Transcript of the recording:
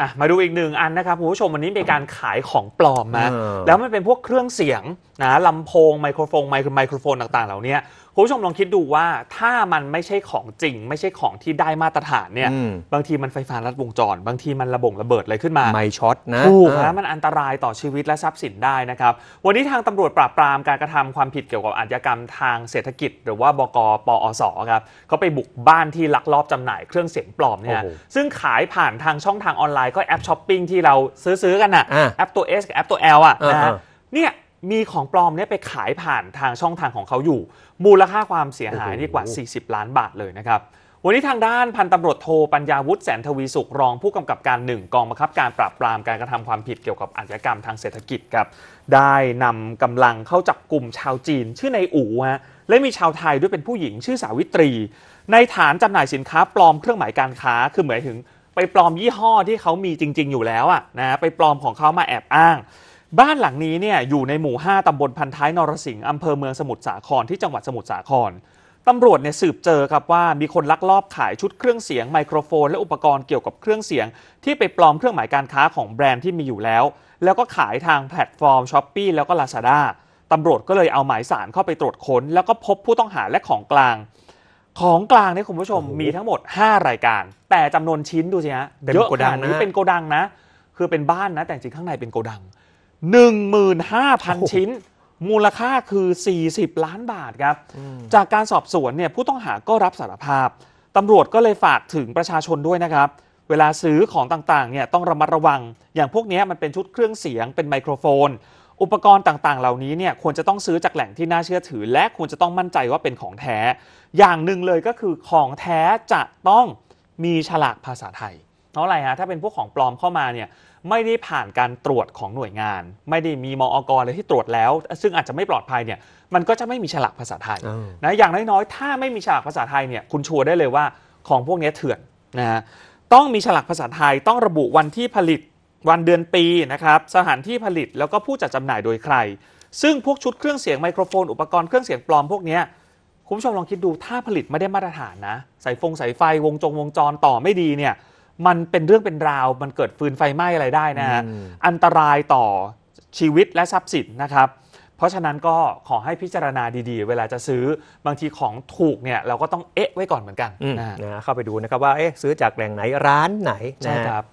อ่ะ มาดูอีกหนึ่งอันนะครับคุณผู้ชมวันนี้เป็นการขายของปลอมนะ แล้วมันเป็นพวกเครื่องเสียงนะลำโพงไมโครโฟน ไมโครไมโครโฟนต่างๆ เหล่านี้ผู้ชมลองคิดดูว่าถ้ามันไม่ใช่ของจริง ไม่ใช่ของที่ได้มาตรฐานเนี่ยบางทีมันไฟฟ้ารัดวงจร บางทีมันระบงระเบิดอะไรขึ้นมาไม่ช็อตนะถูกนะมันอันตรายต่อชีวิตและทรัพย์สินได้นะครับ วันนี้ทางตำรวจปราบปรามการกระทำความผิดเกี่ยวกับอาชญากรรมทางเศรษฐกิจหรือว่าบกปอสครับเขาไปบุกบ้านที่ลักลอบจำหน่ายเครื่องเสียงปลอมเนี่ยซึ่งขายผ่านทางช่องทางออนไลน์ ก็แอปช้อปปิ้งที่เราซื้อๆกันอ่ะแอปตัว S กับแอปตัว L อ่ะนะเนี่ยมีของปลอมเนี่ยไปขายผ่านทางช่องทางของเขาอยู่ มูลค่าความเสียหายนี่กว่า 40 ล้านบาทเลยนะครับ วันนี้ทางด้านพันตำรวจโทปัญญาวุฒิแสนทวีสุขรอง ผู้กำกับการหนึ่งกองบังคับการปราบปรามการกระทำความผิดเกี่ยวกับอาชญากรรมทางเศรษฐกิจครับได้นำกำลังเข้าจับกลุ่มชาวจีนชื่อในอู่ฮะและมีชาวไทยด้วยเป็นผู้หญิงชื่อสาวิตรี ในฐานจำหน่ายสินค้าปลอมเครื่องหมายการค้า คือเหมือนถึงไปปลอมยี่ห้อที่เขามีจริงๆอยู่แล้วอ่ะนะไปปลอมของเขามาแอบอ้างบ้านหลังนี้เนี่ยอยู่ในหมู่ 5ตำบลพันท้ายนรสิงห์อำเภอเมืองสมุทรสาครที่จังหวัดสมุทรสาครตำรวจเนี่ยสืบเจอครับว่ามีคนลักลอบขายชุดเครื่องเสียง ไมโครโฟน และอุปกรณ์เกี่ยวกับเครื่องเสียง ที่ไปปลอมเครื่องหมายการค้าของแบรนด์ที่มีอยู่แล้ว แล้วก็ขายทางแพลตฟอร์มช้อปปีแล้วก็ Lazada ตำรวจก็เลยเอาหมายสารเข้าไปตรวจค้น แล้วก็พบผู้ต้องหาและของกลาง ของกลางเนี่ยคุณผู้ชมมีทั้งหมด 5 รายการ แต่จำนวนชิ้นดูสิฮะเยอะขนาดนี้เป็นโกดังนะคือเป็นบ้านนะแต่จริงข้างในเป็นโกดัง15,000 ชิ้น มูลค่าคือ 40 ล้านบาทครับจากการสอบสวนเนี่ยผู้ต้องหาก็รับสารภาพ ตำรวจก็เลยฝากถึงประชาชนด้วยนะครับ เวลาซื้อของต่างๆเนี่ยต้องระมัดระวัง อย่างพวกนี้มันเป็นชุดเครื่องเสียงเป็นไมโครโฟน อุปกรณ์ต่างๆ เหล่านี้เนี่ยควรจะต้องซื้อจากแหล่งที่น่าเชื่อถือ และควรจะต้องมั่นใจว่าเป็นของแท้อย่างหนึ่งเลยก็คือของแท้จะต้องมีฉลากภาษาไทยเพราะอะไรฮะถ้าเป็นพวกของปลอมเข้ามาเนี่ยไม่ได้ผ่านการตรวจของหน่วยงาน ไม่ได้มีมออกรเลยที่ตรวจแล้ว ซึ่งอาจจะไม่ปลอดภัยเนี่ยมันก็จะไม่มีฉลากภาษาไทยนะอย่างน้อยๆถ้าไม่มีฉลากภาษาไทยเนี่ยคุณชัวร์ได้เลยว่าของพวกนี้เถื่อนนะฮะต้องมีฉลากภาษาไทย ต้องระบุวันที่ผลิตวันเดือนปีนะครับสถานที่ผลิตแล้วก็ผู้จัดจำหน่ายโดยใครซึ่งพวกชุดเครื่องเสียงไมโครโฟนอุปกรณ์เครื่องเสียงปลอมพวกนี้คุณผู้ชมลองคิดดูถ้าผลิตไม่ได้มาตรฐานนะใส่ฟงใส่ไฟวงจงวงจรต่อไม่ดีเนี่ยมันเป็นเรื่องเป็นราวมันเกิดฟืนไฟไหม้อะไรได้นะฮะอันตรายต่อชีวิตและทรัพย์สินนะครับ เพราะฉะนั้นก็ขอให้พิจารณาดีๆเวลาจะซื้อบางทีของถูกเนี่ย เราก็ต้องเอ๊ะไว้ก่อนเหมือนกันนะเข้าไปดูนะครับว่าเอ๊ะซื้อจากแหล่งไหนร้านไหนใช่ครับ